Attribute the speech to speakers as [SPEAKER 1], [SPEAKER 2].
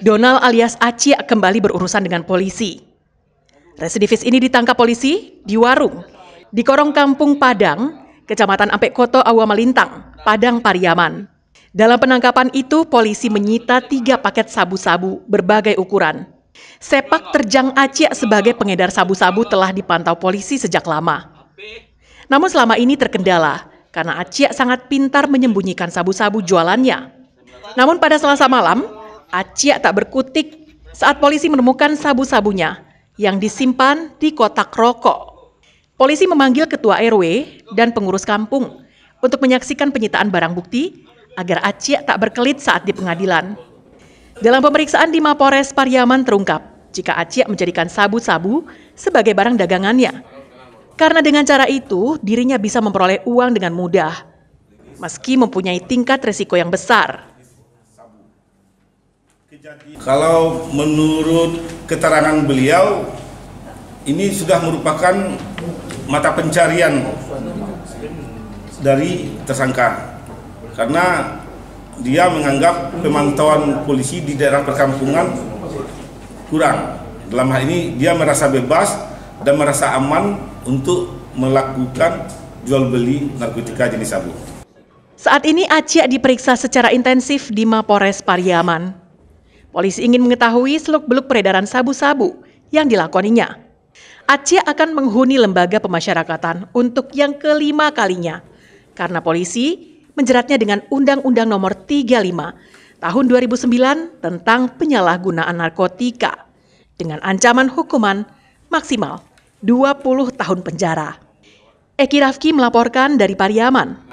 [SPEAKER 1] Donald alias Aci kembali berurusan dengan polisi. Residivis ini ditangkap polisi di warung di Korong Kampung Padang, Kecamatan Ampek Koto, Awamalintang, Padang, Pariaman. Dalam penangkapan itu, polisi menyita tiga paket sabu-sabu berbagai ukuran. Sepak terjang Acia sebagai pengedar sabu-sabu telah dipantau polisi sejak lama. Namun selama ini terkendala karena Acia sangat pintar menyembunyikan sabu-sabu jualannya. Namun pada selasa malam, Acia tak berkutik saat polisi menemukan sabu-sabunya yang disimpan di kotak rokok. Polisi memanggil ketua RW dan pengurus kampung untuk menyaksikan penyitaan barang bukti agar Acia tak berkelit saat di pengadilan. Dalam pemeriksaan di Mapores Pariaman terungkap jika Acia menjadikan sabu-sabu sebagai barang dagangannya karena dengan cara itu, dirinya bisa memperoleh uang dengan mudah, meski mempunyai tingkat risiko yang besar.
[SPEAKER 2] Kalau menurut keterangan beliau, ini sudah merupakan mata pencarian dari tersangka karena dia menganggap pemantauan polisi di daerah perkampungan kurang. Dalam hal ini dia merasa bebas dan merasa aman untuk melakukan jual beli narkotika jenis sabu.
[SPEAKER 1] Saat ini Aceh diperiksa secara intensif di Mapores Pariaman. Polisi ingin mengetahui seluk-beluk peredaran sabu-sabu yang dilakoninya. Aceh akan menghuni lembaga pemasyarakatan untuk yang kelima kalinya karena polisi menjeratnya dengan Undang-Undang Nomor 35 Tahun 2009 tentang penyalahgunaan narkotika dengan ancaman hukuman maksimal 20 tahun penjara. Eki Rafki melaporkan dari Pariaman.